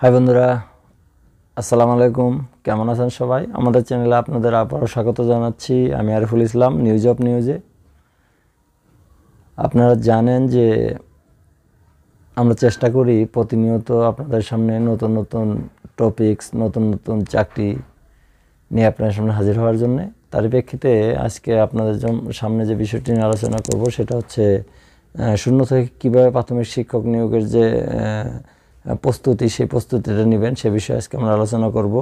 high বন্ধুরা আসসালামু আলাইকুম কেমন আছেন সবাই আমাদের চ্যানেলে আপনাদের আবারও স্বাগত জানাচ্ছি আমি আরিফুল ইসলাম নিউজ অফ নিউজে আপনারা জানেন যে আমরা চেষ্টা করি প্রতিনিয়ত আপনাদের সামনে নতুন নতুন টপিকস নতুন নতুন চাকরি নিয়ে আপনার সামনে হাজির হওয়ার জন্য তার প্রেক্ষিতে আজকে আপনাদের সামনে যে বিষয়টি নিয়ে আলোচনা করব সেটা হচ্ছে শূন্য থেকে কীভাবে প্রাথমিক শিক্ষক নিয়োগের যে প্রস্তুতি সেই প্রস্তুতিটা নেবেন সে বিষয়ে আজকে আমরা আলোচনা করব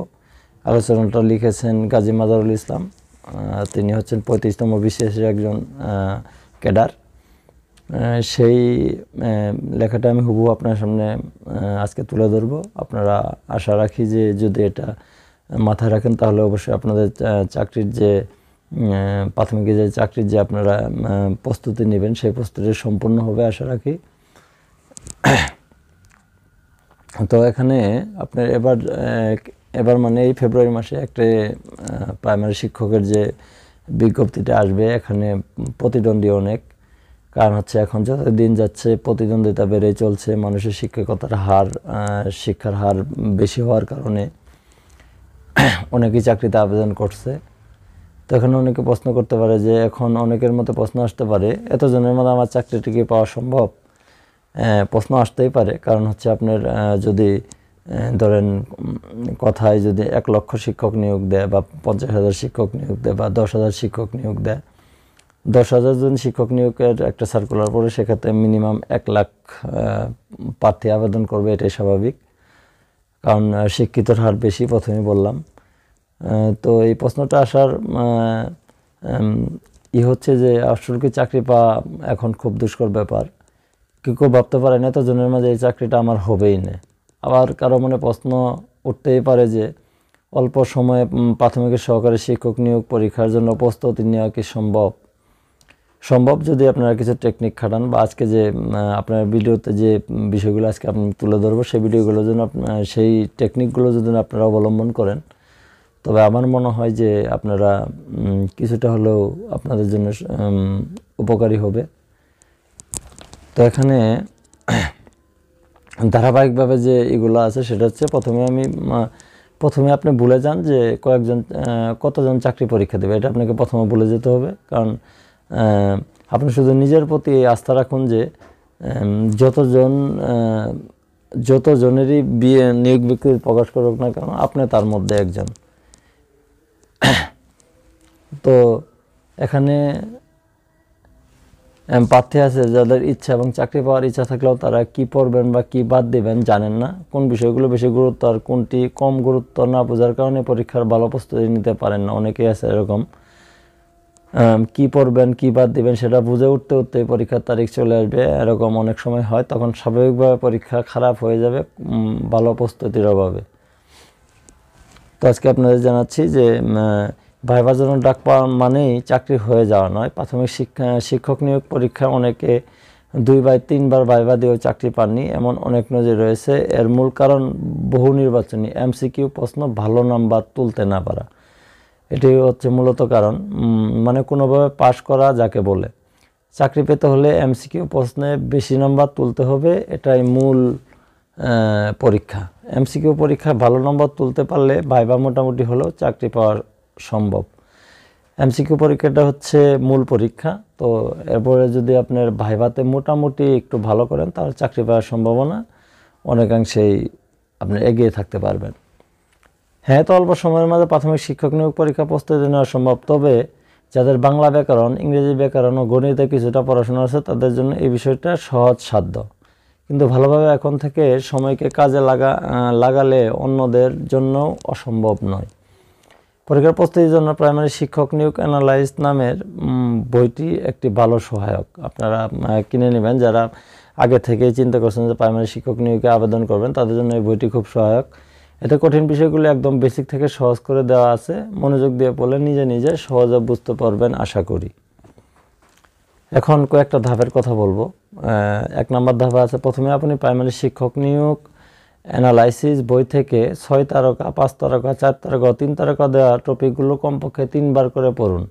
আলোচনাটা লিখেছেন গাজী মাদারুল ইসলাম তিনি হচ্ছেন পঁয়ত্রিশতম বিশেষের একজন ক্যাডার সেই লেখাটা আমি হুবু আপনার সামনে আজকে তুলে ধরবো আপনারা আশা রাখি যে যদি এটা মাথায় রাখেন তাহলে অবশ্যই আপনাদের চাকরির যে প্রাথমিক যে চাকরির যে আপনারা প্রস্তুতি নেবেন সেই প্রস্তুতি সম্পূর্ণ হবে আশা রাখি তো এখানে আপনার এবার এবার মানে এই ফেব্রুয়ারি মাসে একটা প্রাইমারি শিক্ষকের যে বিজ্ঞপ্তিটা আসবে এখানে প্রতিদ্বন্দ্বী অনেক কারণ হচ্ছে এখন যত দিন যাচ্ছে প্রতিদ্বন্দ্বিতা বেড়ে চলছে মানুষের শিক্ষকতার হার শিক্ষার হার বেশি হওয়ার কারণে অনেকেই চাকরিতে আবেদন করছে তো এখানে অনেকে প্রশ্ন করতে পারে যে এখন অনেকের মতো প্রশ্ন আসতে পারে এতজনের মতো আমার চাকরিটি কি পাওয়া সম্ভব প্রশ্ন আসতেই পারে কারণ হচ্ছে আপনার যদি ধরেন কথায় যদি এক লক্ষ শিক্ষক নিয়োগ দেয় বা পঞ্চাশ হাজার শিক্ষক নিয়োগ দেয় বা দশ হাজার শিক্ষক নিয়োগ দেয় দশ হাজার জন শিক্ষক নিয়োগের একটা সার্কুলার পড়ে সেক্ষেত্রে মিনিমাম এক লাখ প্রার্থী আবেদন করবে এটাই স্বাভাবিক কারণ শিক্ষিতর হার বেশি প্রথমে বললাম তো এই প্রশ্নটা আসার ই হচ্ছে যে আসল কি চাকরি পাওয়া এখন খুব দুষ্কর ব্যাপার কেউ ভাবতে পারে না এতজনের মাঝে এই চাকরিটা আমার হবেই না আবার কারো মনে প্রশ্ন উঠতেই পারে যে অল্প সময়ে প্রাথমিক সহকারী শিক্ষক নিয়োগ পরীক্ষার জন্য প্রস্তুতি নেওয়া কি সম্ভব সম্ভব যদি আপনারা কিছু টেকনিক খাটান বা আজকে যে আপনার ভিডিওতে যে বিষয়গুলো আজকে আপনি তুলে ধরবো সেই ভিডিওগুলো যেন সেই টেকনিকগুলো যদি আপনারা অবলম্বন করেন তবে আমার মনে হয় যে আপনারা কিছুটা হলেও আপনাদের জন্য উপকারী হবে তো এখানে ধারাবাহিকভাবে যে এগুলো আছে সেটা হচ্ছে প্রথমে আমি প্রথমে আপনি বলে যান যে কয়েকজন কতজন চাকরি পরীক্ষা দেবে এটা আপনাকে প্রথমে বলে যেতে হবে কারণ আপনি শুধু নিজের প্রতি আস্থা রাখুন যে যতজন যতজনেরই বিয়ে নিয়োগ বিক্রি প্রকাশ করুক না কেন আপনি তার মধ্যে একজন তো এখানে প্রার্থী আছে যাদের ইচ্ছা এবং চাকরি পাওয়ার ইচ্ছা থাকলেও তারা কি পড়বেন বা কি বাদ দেবেন জানেন না কোন বিষয়গুলো বেশি গুরুত্ব আর কোনটি কম গুরুত্ব না বোঝার কারণে পরীক্ষার ভালো প্রস্তুতি নিতে পারেন না অনেকেই আছে এরকম কি পড়বেন কি বাদ দেবেন সেটা বুঝে উঠতে উঠতে পরীক্ষার তারিখ চলে আসবে এরকম অনেক সময় হয় তখন স্বাভাবিকভাবে পরীক্ষা খারাপ হয়ে যাবে ভালো প্রস্তুতির অভাবে তো আজকে আপনাদের জানাচ্ছি যে ভাইবার ডাক পাওয়া মানেই চাকরি হয়ে যাওয়া নয় প্রাথমিক শিক্ষা শিক্ষক নিয়োগ পরীক্ষায় অনেকে দুই বাই তিনবার ভাইবা দিয়েও চাকরি পাননি এমন অনেক নজির রয়েছে এর মূল কারণ বহু নির্বাচনী এমসিকিউ প্রশ্ন ভালো নাম্বার তুলতে না পারা এটি হচ্ছে মূলত কারণ মানে কোনোভাবে পাশ করা যাকে বলে চাকরি পেতে হলে এমসিকিউ প্রশ্নে বেশি নাম্বার তুলতে হবে এটাই মূল পরীক্ষা এমসিকিউ পরীক্ষায় ভালো নম্বর তুলতে পারলে ভাইবা মোটামুটি হলেও চাকরি পাওয়ার সম্ভব এমসিকিউ পরীক্ষাটা হচ্ছে মূল পরীক্ষা তো এরপরে যদি আপনার ভাইভাতে মোটামুটি একটু ভালো করেন তাহলে চাকরি পাওয়ার সম্ভাবনা অনেকাংশেই আপনি এগিয়ে থাকতে পারবেন হ্যাঁ তো অল্প সময়ের মাঝে প্রাথমিক শিক্ষক নিয়োগ পরীক্ষা প্রস্তুতি নেওয়া সম্ভব তবে যাদের বাংলা ব্যাকরণ ইংরেজি ব্যাকরণ ও গণিতে কিছুটা পড়াশোনা আছে তাদের জন্য এই বিষয়টা সহজ সাধ্য কিন্তু ভালোভাবে এখন থেকে সময়কে কাজে লাগা লাগালে অন্যদের জন্য অসম্ভব নয় পরীক্ষার প্রস্তুতির জন্য প্রাইমারি শিক্ষক নিয়োগ অ্যানালাইজ নামের বইটি একটি ভালো সহায়ক আপনারা কিনে নেবেন যারা আগে থেকেই চিন্তা করছেন যে প্রাইমারি শিক্ষক নিয়োগে আবেদন করবেন তাদের জন্য এই বইটি খুব সহায়ক এতে কঠিন বিষয়গুলো একদম বেসিক থেকে সহজ করে দেওয়া আছে মনোযোগ দিয়ে পড়লে নিজে নিজে সহজে বুঝতে পারবেন আশা করি এখন কয়েকটা ধাপের কথা বলবো এক নম্বর ধাপে আছে প্রথমে আপনি প্রাইমারি শিক্ষক নিয়োগ অ্যানালাইসিস বই থেকে ছয় তারকা পাঁচ তারকা চার তারকা তিন তারকা দেওয়া টপিকগুলো কমপক্ষে তিনবার করে পড়ুন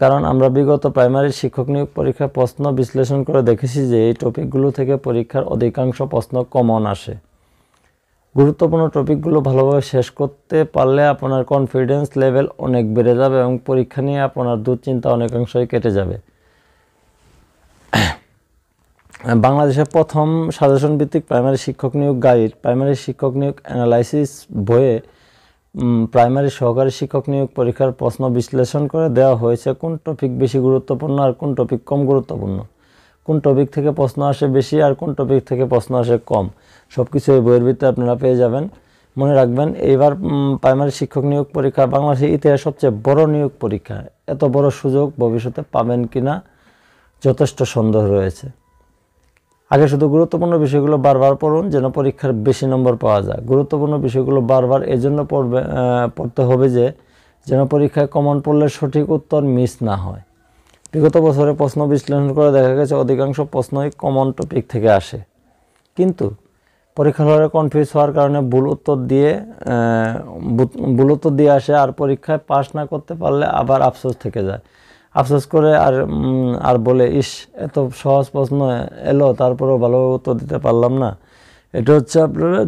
কারণ আমরা বিগত প্রাইমারি শিক্ষক নিয়োগ পরীক্ষার প্রশ্ন বিশ্লেষণ করে দেখেছি যে এই টপিকগুলো থেকে পরীক্ষার অধিকাংশ প্রশ্ন কমন আসে গুরুত্বপূর্ণ টপিকগুলো ভালোভাবে শেষ করতে পারলে আপনার কনফিডেন্স লেভেল অনেক বেড়ে যাবে এবং পরীক্ষা নিয়ে আপনার দুশ্চিন্তা অনেকাংশই কেটে যাবে বাংলাদেশের প্রথম সাজেশন ভিত্তিক প্রাইমারি শিক্ষক নিয়োগ গাইড প্রাইমারি শিক্ষক নিয়োগ অ্যানালাইসিস বইয়ে প্রাইমারি সহকারী শিক্ষক নিয়োগ পরীক্ষার প্রশ্ন বিশ্লেষণ করে দেওয়া হয়েছে কোন টপিক বেশি গুরুত্বপূর্ণ আর কোন টপিক কম গুরুত্বপূর্ণ কোন টপিক থেকে প্রশ্ন আসে বেশি আর কোন টপিক থেকে প্রশ্ন আসে কম সব কিছু এই বইয়ের ভিতরে আপনারা পেয়ে যাবেন মনে রাখবেন এইবার প্রাইমারি শিক্ষক নিয়োগ পরীক্ষা বাংলাদেশের ইতিহাস সবচেয়ে বড় নিয়োগ পরীক্ষা এত বড় সুযোগ ভবিষ্যতে পাবেন কি না যথেষ্ট সন্দেহ রয়েছে আগে শুধু গুরুত্বপূর্ণ বিষয়গুলো বারবার পড়ুন যেন পরীক্ষার বেশি নম্বর পাওয়া যায় গুরুত্বপূর্ণ বিষয়গুলো বারবার এজন্য পড়বে পড়তে হবে যে যেন পরীক্ষায় কমন পড়লে সঠিক উত্তর মিস না হয় বিগত বছরে প্রশ্ন বিশ্লেষণ করে দেখা গেছে অধিকাংশ প্রশ্নই কমন টপিক থেকে আসে কিন্তু পরীক্ষার হলে কনফিউজ হওয়ার কারণে ভুল উত্তর দিয়ে ভুল উত্তর দিয়ে আসে আর পরীক্ষায় পাশ না করতে পারলে আবার আফসোস থেকে যায় আফসোস করে আর আর বলে ইস এত সহজ প্রশ্ন এলো তারপরেও ভালো উত্তর দিতে পারলাম না এটা হচ্ছে আপনারা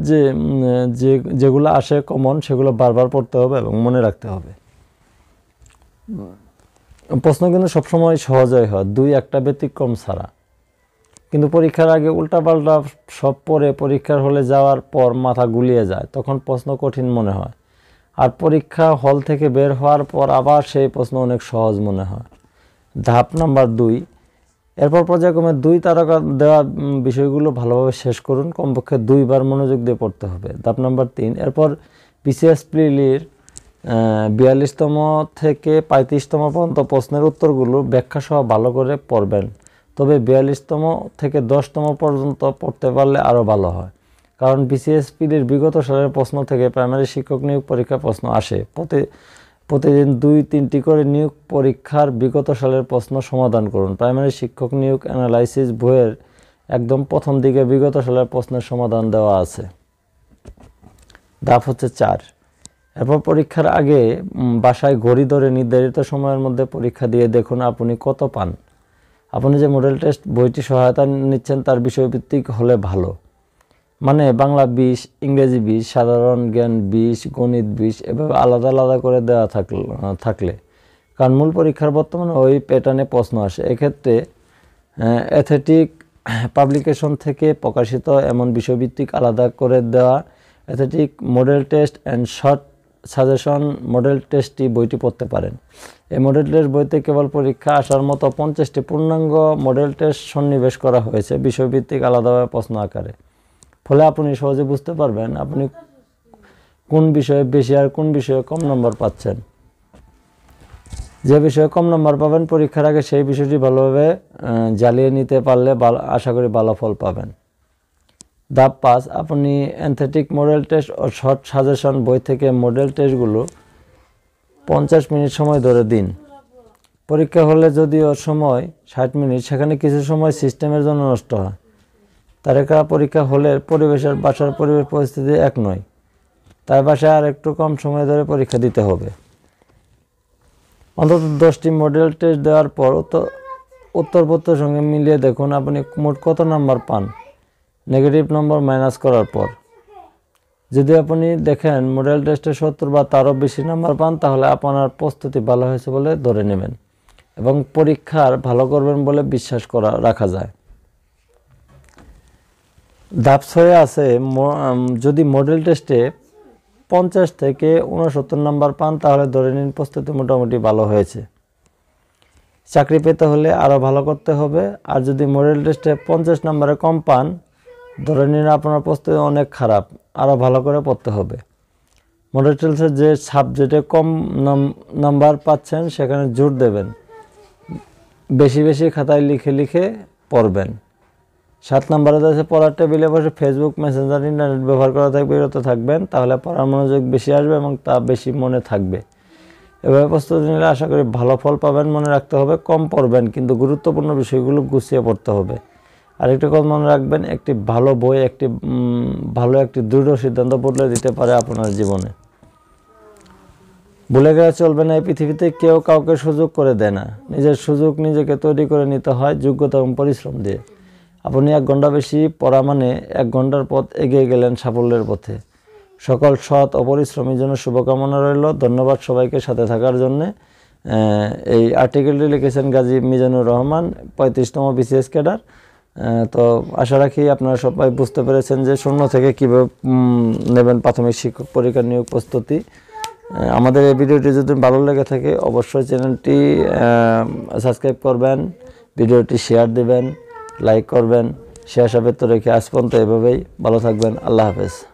যে যেগুলো আসে কমন সেগুলো বারবার পড়তে হবে এবং মনে রাখতে হবে প্রশ্ন কিন্তু সবসময় সহজই হয় দুই একটা ব্যতিক্রম ছাড়া কিন্তু পরীক্ষার আগে উল্টাপাল্টা সব পরে পরীক্ষার হলে যাওয়ার পর মাথা গুলিয়ে যায় তখন প্রশ্ন কঠিন মনে হয় আর পরীক্ষা হল থেকে বের হওয়ার পর আবার সেই প্রশ্ন অনেক সহজ মনে হয় ধাপ নাম্বার দুই এরপর পর্যায়ক্রমে দুই তারকা দেওয়া বিষয়গুলো ভালোভাবে শেষ করুন কমপক্ষে দুইবার মনোযোগ দিয়ে পড়তে হবে ধাপ নাম্বার তিন এরপর পিসিএস প্লিলির বিয়াল্লিশতম থেকে পঁয়ত্রিশতম পর্যন্ত প্রশ্নের উত্তরগুলো ব্যাখ্যাসহ ভালো করে পড়বেন তবে বিয়াল্লিশতম থেকে দশতম পর্যন্ত পড়তে পারলে আরও ভালো হয় কারণ বিসিএসপির বিগত সালের প্রশ্ন থেকে প্রাইমারি শিক্ষক নিয়োগ পরীক্ষা প্রশ্ন আসে প্রতি প্রতিদিন দুই তিনটি করে নিয়োগ পরীক্ষার বিগত সালের প্রশ্ন সমাধান করুন প্রাইমারি শিক্ষক নিয়োগ অ্যানালাইসিস বইয়ের একদম প্রথম দিকে বিগত সালের প্রশ্নের সমাধান দেওয়া আছে ধাপ হচ্ছে চার এরপর পরীক্ষার আগে বাসায় ঘড়ি ধরে নির্ধারিত সময়ের মধ্যে পরীক্ষা দিয়ে দেখুন আপনি কত পান আপনি যে মডেল টেস্ট বইটি সহায়তা নিচ্ছেন তার বিষয়ভিত্তিক হলে ভালো মানে বাংলা বিশ ইংরেজি বিশ সাধারণ জ্ঞান বিশ গণিত বিশ এভাবে আলাদা আলাদা করে দেওয়া থাকল থাকলে কারণ মূল পরীক্ষার বর্তমানে ওই প্যাটার্নে প্রশ্ন আসে এক্ষেত্রে অ্যাথলেটিক পাবলিকেশন থেকে প্রকাশিত এমন বিষয়ভিত্তিক আলাদা করে দেওয়া authentic model test and short suggestion model টেস্টটি বইটি পড়তে পারেন এই মডেল টেস্ট বইতে কেবল পরীক্ষা আসার মতো পঞ্চাশটি পূর্ণাঙ্গ মডেল টেস্ট সন্নিবেশ করা হয়েছে বিষয়ভিত্তিক আলাদাভাবে প্রশ্ন আকারে ফলে আপনি সহজে বুঝতে পারবেন আপনি কোন বিষয়ে বেশি আর কোন বিষয়ে কম নম্বর পাচ্ছেন যে বিষয়ে কম নম্বর পাবেন পরীক্ষার আগে সেই বিষয়টি ভালোভাবে জ্বালিয়ে নিতে পারলে আশা করি ভালো ফল পাবেন ধাপ পাঁচ আপনি অ্যান্থেটিক মডেল টেস্ট ও শর্ট সাজেশন বই থেকে মডেল টেস্টগুলো পঞ্চাশ মিনিট সময় ধরে দিন পরীক্ষা হলে যদিও সময় ষাট মিনিট সেখানে কিছু সময় সিস্টেমের জন্য নষ্ট হয় তারেকা পরীক্ষা হলে পরিবেশের বাসার পরিবেশ পরিস্থিতি এক নয় তার বাসায় আর একটু কম সময় ধরে পরীক্ষা দিতে হবে অন্তত দশটি মডেল টেস্ট দেওয়ার পর উত্তরপত্রের সঙ্গে মিলিয়ে দেখুন আপনি মোট কত নাম্বার পান নেগেটিভ নম্বর মাইনাস করার পর যদি আপনি দেখেন মডেল টেস্টে সত্তর বা তারও বেশি নাম্বার পান তাহলে আপনার প্রস্তুতি ভালো হয়েছে বলে ধরে নেবেন এবং পরীক্ষার ভালো করবেন বলে বিশ্বাস করা রাখা যায় ধাপ হয়ে আছে যদি মডেল টেস্টে পঞ্চাশ থেকে উনসত্তর নাম্বার পান তাহলে ধরে নিন প্রস্তুতি মোটামুটি ভালো হয়েছে চাকরি পেতে হলে আরও ভালো করতে হবে আর যদি মডেল টেস্টে পঞ্চাশ নাম্বারে কম পান ধরে নিন আপনার প্রস্তুতি অনেক খারাপ আরও ভালো করে পড়তে হবে মডেল টেস্টে যে সাবজেক্টে কম নাম্বার পাচ্ছেন সেখানে জোর দেবেন বেশি বেশি খাতায় লিখে লিখে পড়বেন সাত নম্বরে আছে পড়ার টেবিলে বসে ফেসবুক মেসেঞ্জার ইন্টারনেট ব্যবহার করা থাকবে বিরত থাকবেন তাহলে পড়ার মনোযোগ বেশি আসবে এবং তা বেশি মনে থাকবে এভাবে প্রস্তুতি নিলে আশা করি ভালো ফল পাবেন মনে রাখতে হবে কম পড়বেন কিন্তু গুরুত্বপূর্ণ বিষয়গুলো গুছিয়ে পড়তে হবে আরেকটি কথা মনে রাখবেন একটি ভালো বই একটি ভালো একটি দৃঢ় সিদ্ধান্ত বদলে দিতে পারে আপনার জীবনে ভুলে গেলে চলবে না এই পৃথিবীতে কেউ কাউকে সুযোগ করে দেয় না নিজের সুযোগ নিজেকে তৈরি করে নিতে হয় যোগ্যতা এবং পরিশ্রম দিয়ে আপনি এক ঘণ্টা বেশি পড়া মানে এক ঘন্টার পথ এগিয়ে গেলেন সাফল্যের পথে সকল সৎ অপরিশ্রমীর জন্য শুভকামনা রইল ধন্যবাদ সবাইকে সাথে থাকার জন্যে এই আর্টিকেলটি লিখেছেন গাজী মিজানুর রহমান পঁয়ত্রিশতম বিসিএস ক্যাডার তো আশা রাখি আপনারা সবাই বুঝতে পেরেছেন যে শূন্য থেকে কীভাবে নেবেন প্রাথমিক শিক্ষক পরীক্ষা নিয়োগ প্রস্তুতি আমাদের এই ভিডিওটি যদি ভালো লেগে থাকে অবশ্যই চ্যানেলটি সাবস্ক্রাইব করবেন ভিডিওটি শেয়ার দেবেন লাইক করবেন শেষ আশা ব্যক্ত রেখে আজ পর্যন্ত এভাবেই ভালো থাকবেন আল্লাহ হাফেজ